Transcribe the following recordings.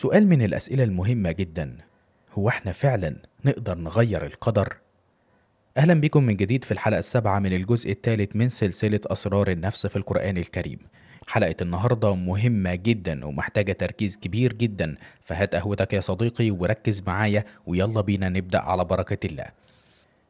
سؤال من الأسئلة المهمة جدا هو احنا فعلا نقدر نغير القدر؟ أهلا بكم من جديد في الحلقة السابعة من الجزء الثالث من سلسلة أسرار النفس في القرآن الكريم حلقة النهاردة مهمة جدا ومحتاجة تركيز كبير جدا فهات قهوتك يا صديقي وركز معايا ويلا بينا نبدأ على بركة الله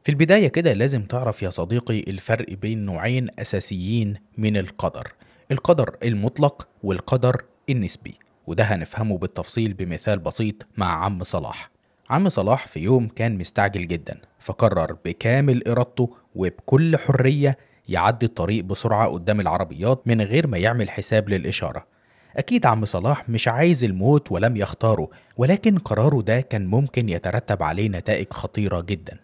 في البداية كده لازم تعرف يا صديقي الفرق بين نوعين أساسيين من القدر القدر المطلق والقدر النسبي وده هنفهمه بالتفصيل بمثال بسيط مع عم صلاح عم صلاح في يوم كان مستعجل جدا فقرر بكامل إرادته وبكل حرية يعدي الطريق بسرعة قدام العربيات من غير ما يعمل حساب للإشارة أكيد عم صلاح مش عايز الموت ولم يختاره ولكن قراره ده كان ممكن يترتب عليه نتائج خطيرة جدا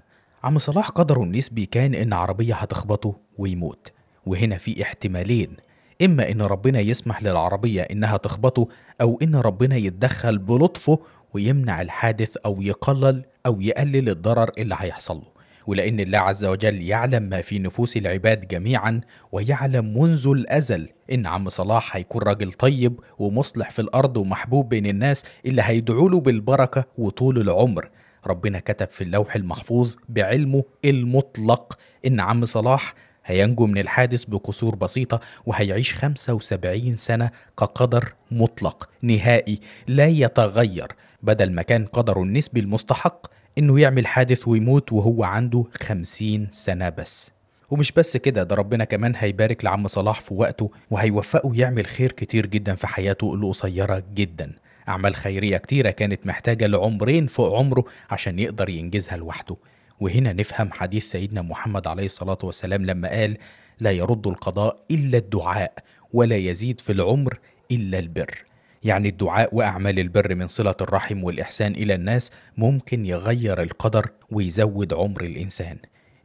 عم صلاح قدره النسبي كان إن عربية هتخبطه ويموت وهنا في احتمالين إما إن ربنا يسمح للعربية إنها تخبطه أو إن ربنا يتدخل بلطفه ويمنع الحادث أو يقلل أو يقلل الضرر اللي هيحصل له ولأن الله عز وجل يعلم ما في نفوس العباد جميعا ويعلم منذ الأزل إن عم صلاح هيكون راجل طيب ومصلح في الأرض ومحبوب بين الناس اللي هيدعوله بالبركة وطول العمر ربنا كتب في اللوح المحفوظ بعلمه المطلق إن عم صلاح هينجو من الحادث بقصور بسيطة وهيعيش 75 سنة كقدر مطلق نهائي لا يتغير بدل ما كان قدره النسبي المستحق إنه يعمل حادث ويموت وهو عنده 50 سنة بس ومش بس كده ده ربنا كمان هيبارك لعم صلاح في وقته وهيوفقه يعمل خير كتير جدا في حياته القصيرة جدا أعمال خيرية كتيرة كانت محتاجة لعمرين فوق عمره عشان يقدر ينجزها لوحده وهنا نفهم حديث سيدنا محمد عليه الصلاة والسلام لما قال لا يرد القضاء إلا الدعاء ولا يزيد في العمر إلا البر يعني الدعاء وأعمال البر من صلة الرحم والإحسان إلى الناس ممكن يغير القدر ويزود عمر الإنسان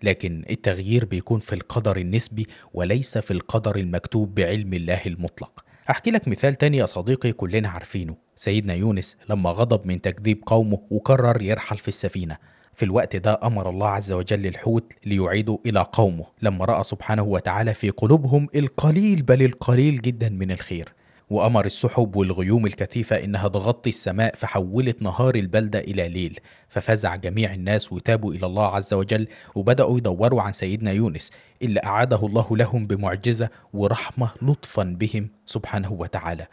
لكن التغيير بيكون في القدر النسبي وليس في القدر المكتوب بعلم الله المطلق أحكي لك مثال تاني يا صديقي كلنا عارفينه سيدنا يونس لما غضب من تكذيب قومه وقرر يرحل في السفينة في الوقت ده أمر الله عز وجل الحوت ليعيده إلى قومه لما رأى سبحانه وتعالى في قلوبهم القليل بل القليل جدا من الخير وأمر السحب والغيوم الكثيفة إنها تغطي السماء فحولت نهار البلدة إلى ليل ففزع جميع الناس وتابوا إلى الله عز وجل وبدأوا يدوروا عن سيدنا يونس اللي أعاده الله لهم بمعجزة ورحمة لطفا بهم سبحانه وتعالى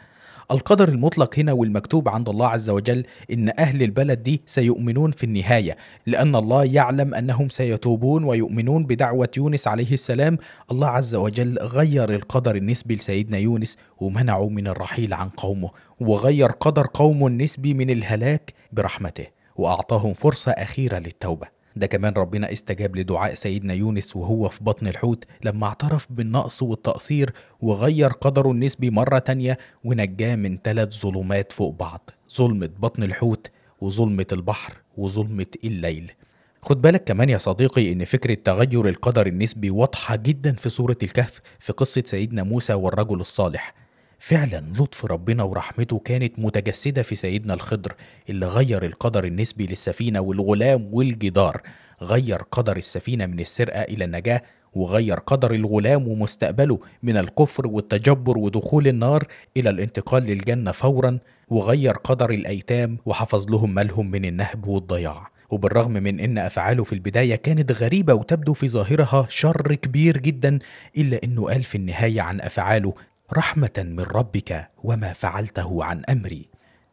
القدر المطلق هنا والمكتوب عند الله عز وجل ان اهل البلد دي سيؤمنون في النهايه لان الله يعلم انهم سيتوبون ويؤمنون بدعوه يونس عليه السلام الله عز وجل غير القدر النسبي لسيدنا يونس ومنعه من الرحيل عن قومه وغير قدر قومه النسبي من الهلاك برحمته واعطاهم فرصه اخيره للتوبه ده كمان ربنا استجاب لدعاء سيدنا يونس وهو في بطن الحوت لما اعترف بالنقص والتقصير وغير قدره النسبي مرة تانية ونجاه من ثلاث ظلمات فوق بعض ظلمة بطن الحوت وظلمة البحر وظلمة الليل خد بالك كمان يا صديقي ان فكرة تغير القدر النسبي واضحة جدا في سورة الكهف في قصة سيدنا موسى والرجل الصالح فعلا لطف ربنا ورحمته كانت متجسدة في سيدنا الخضر اللي غير القدر النسبي للسفينة والغلام والجدار غير قدر السفينة من السرقة إلى النجاة وغير قدر الغلام ومستقبله من الكفر والتجبر ودخول النار إلى الانتقال للجنة فورا وغير قدر الأيتام وحفظ لهم مالهم من النهب والضياع وبالرغم من ان افعاله في البدايه كانت غريبه وتبدو في ظاهرها شر كبير جدا الا انه قال في النهايه عن افعاله رحمه من ربك وما فعلته عن امري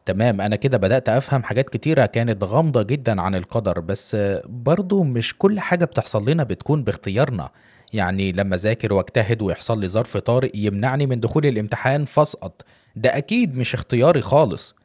تمام انا كده بدات افهم حاجات كتيره كانت غامضه جدا عن القدر بس برضو مش كل حاجه بتحصل لنا بتكون باختيارنا يعني لما ذاكر واجتهد ويحصل لي ظرف طارئ يمنعني من دخول الامتحان فاسقط ده اكيد مش اختياري خالص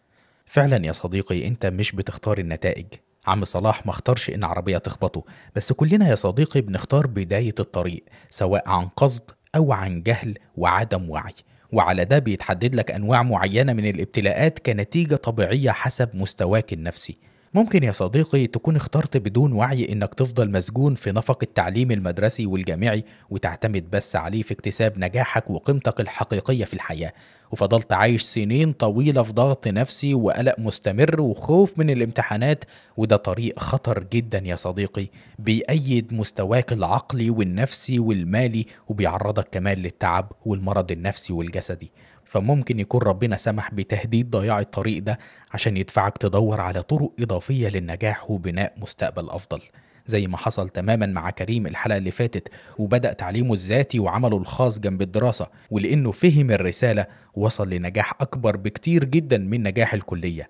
فعلا يا صديقي انت مش بتختار النتائج عم صلاح ما اختارش ان عربيه تخبطه بس كلنا يا صديقي بنختار بدايه الطريق سواء عن قصد او عن جهل وعدم وعي وعلى ده بيتحدد لك انواع معينه من الابتلاءات كنتيجه طبيعيه حسب مستواك النفسي ممكن يا صديقي تكون اخترت بدون وعي انك تفضل مسجون في نفق التعليم المدرسي والجامعي وتعتمد بس عليه في اكتساب نجاحك وقيمتك الحقيقيه في الحياه وفضلت عايش سنين طويله في ضغط نفسي وقلق مستمر وخوف من الامتحانات وده طريق خطر جدا يا صديقي بيأيد مستواك العقلي والنفسي والمالي وبيعرضك كمان للتعب والمرض النفسي والجسدي فممكن يكون ربنا سمح بتهديد ضياع الطريق ده عشان يدفعك تدور على طرق إضافية للنجاح وبناء مستقبل أفضل زي ما حصل تماما مع كريم الحلقة اللي فاتت وبدأ تعليمه الذاتي وعمله الخاص جنب الدراسة ولأنه فهم الرسالة وصل لنجاح أكبر بكتير جدا من نجاح الكلية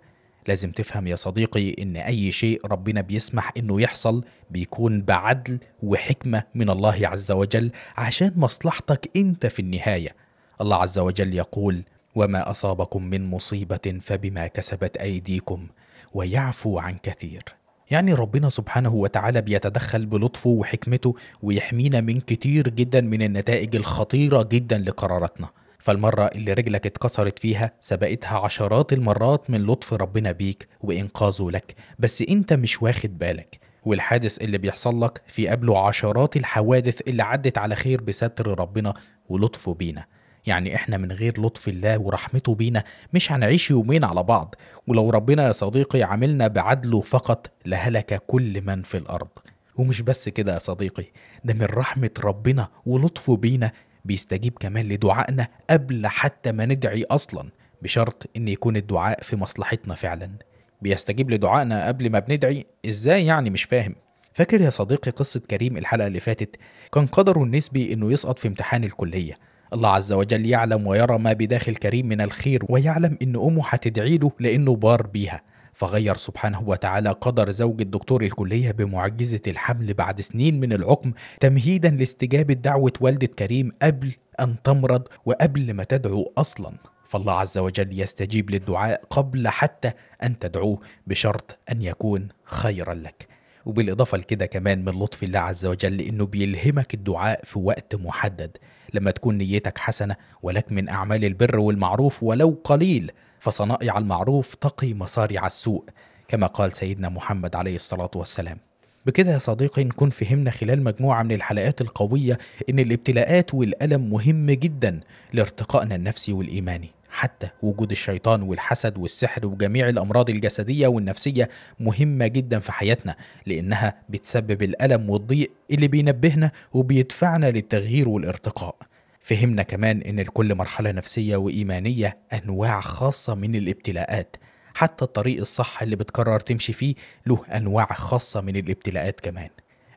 لازم تفهم يا صديقي إن أي شيء ربنا بيسمح إنه يحصل بيكون بعدل وحكمة من الله عز وجل عشان مصلحتك أنت في النهاية الله عز وجل يقول وما اصابكم من مصيبه فبما كسبت ايديكم ويعفو عن كثير يعني ربنا سبحانه وتعالى بيتدخل بلطفه وحكمته ويحمينا من كتير جدا من النتائج الخطيره جدا لقراراتنا فالمرة اللي رجلك اتكسرت فيها سبقتها عشرات المرات من لطف ربنا بيك وإنقاذه لك بس أنت مش واخد بالك والحادث اللي بيحصل لك في قبله عشرات الحوادث اللي عدت على خير بستر ربنا ولطفه بينا يعني احنا من غير لطف الله ورحمته بينا مش هنعيش يومين على بعض ولو ربنا يا صديقي عاملنا بعدله فقط لهلك كل من في الارض ومش بس كده يا صديقي ده من رحمة ربنا ولطفه بينا بيستجيب كمان لدعائنا قبل حتى ما ندعي أصلا بشرط إن يكون الدعاء في مصلحتنا فعلا بيستجيب لدعائنا قبل ما بندعي إزاي يعني مش فاهم فاكر يا صديقي قصة كريم الحلقة اللي فاتت كان قدره النسبي إنه يسقط في امتحان الكلية الله عز وجل يعلم ويرى ما بداخل كريم من الخير ويعلم ان امه هتدعي له لانه بار بيها فغير سبحانه وتعالى قدر زوج الدكتور الكلية بمعجزة الحمل بعد سنين من العقم تمهيدا لاستجابة دعوة والدة كريم قبل أن تمرض وقبل ما تدعو أصلا فالله عز وجل يستجيب للدعاء قبل حتى أن تدعوه بشرط أن يكون خيرا لك وبالإضافة لكده كمان من لطف الله عز وجل إنه بيلهمك الدعاء في وقت محدد لما تكون نيتك حسنة ولك من أعمال البر والمعروف ولو قليل فصنائع المعروف تقي مصارع السوء كما قال سيدنا محمد عليه الصلاة والسلام بكده يا صديقي نكون فهمنا خلال مجموعة من الحلقات القوية إن الابتلاءات والألم مهم جدا لارتقائنا النفسي والإيماني حتى وجود الشيطان والحسد والسحر وجميع الامراض الجسديه والنفسيه مهمه جدا في حياتنا لانها بتسبب الالم والضيق اللي بينبهنا وبيدفعنا للتغيير والارتقاء فهمنا كمان ان لكل مرحله نفسيه وايمانيه انواع خاصه من الابتلاءات حتى الطريق الصح اللي بتقرر تمشي فيه له انواع خاصه من الابتلاءات كمان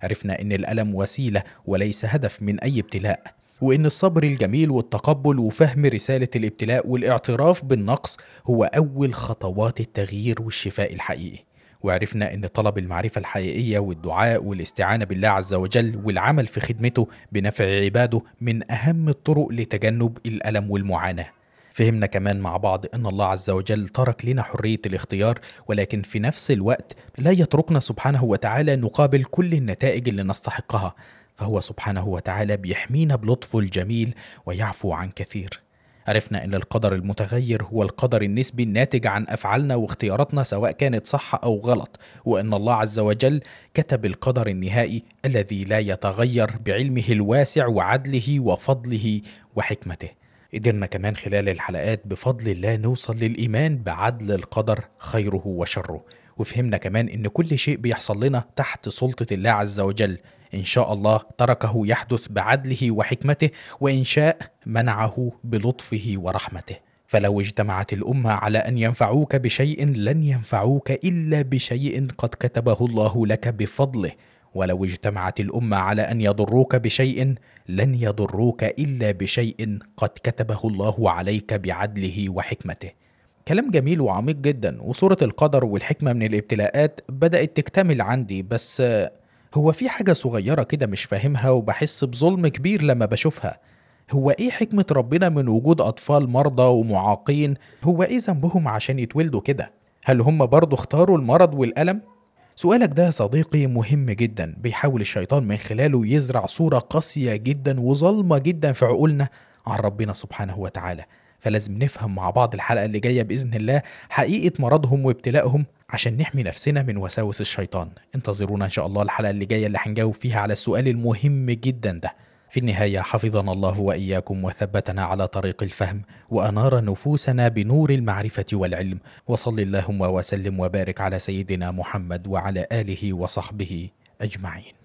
عرفنا ان الالم وسيله وليس هدف من اي ابتلاء وإن الصبر الجميل والتقبل وفهم رسالة الابتلاء والاعتراف بالنقص هو أول خطوات التغيير والشفاء الحقيقي وعرفنا أن طلب المعرفة الحقيقية والدعاء والاستعانة بالله عز وجل والعمل في خدمته بنفع عباده من أهم الطرق لتجنب الألم والمعاناة فهمنا كمان مع بعض أن الله عز وجل ترك لنا حرية الاختيار ولكن في نفس الوقت لا يتركنا سبحانه وتعالى نقابل كل النتائج اللي نستحقها فهو سبحانه وتعالى بيحمينا بلطفه الجميل ويعفو عن كثير عرفنا ان القدر المتغير هو القدر النسبي الناتج عن افعالنا واختياراتنا سواء كانت صح او غلط وان الله عز وجل كتب القدر النهائي الذي لا يتغير بعلمه الواسع وعدله وفضله وحكمته قدرنا كمان خلال الحلقات بفضل الله نوصل للايمان بعدل القدر خيره وشره وفهمنا كمان ان كل شيء بيحصل لنا تحت سلطه الله عز وجل إن شاء الله تركه يحدث بعدله وحكمته وإن شاء منعه بلطفه ورحمته فلو اجتمعت الأمة على أن ينفعوك بشيء لن ينفعوك إلا بشيء قد كتبه الله لك بفضله ولو اجتمعت الأمة على أن يضروك بشيء لن يضروك إلا بشيء قد كتبه الله عليك بعدله وحكمته كلام جميل وعميق جدا وصورة القدر والحكمة من الابتلاءات بدأت تكتمل عندي بس هو في حاجة صغيرة كده مش فاهمها وبحس بظلم كبير لما بشوفها هو ايه حكمة ربنا من وجود أطفال مرضى ومعاقين هو ايه ذنبهم عشان يتولدوا كده هل هم برضه اختاروا المرض والألم؟ سؤالك ده يا صديقي مهم جدا بيحاول الشيطان من خلاله يزرع صورة قاسية جدا وظلمة جدا في عقولنا عن ربنا سبحانه وتعالى فلازم نفهم مع بعض الحلقة اللي جاية بإذن الله حقيقة مرضهم وابتلائهم عشان نحمي نفسنا من وساوس الشيطان انتظرونا إن شاء الله الحلقة اللي جاية اللي هنجاوب فيها على السؤال المهم جدا ده في النهاية حفظنا الله وإياكم وثبتنا على طريق الفهم وأنار نفوسنا بنور المعرفة والعلم وصل اللهم وسلم وبارك على سيدنا محمد وعلى آله وصحبه أجمعين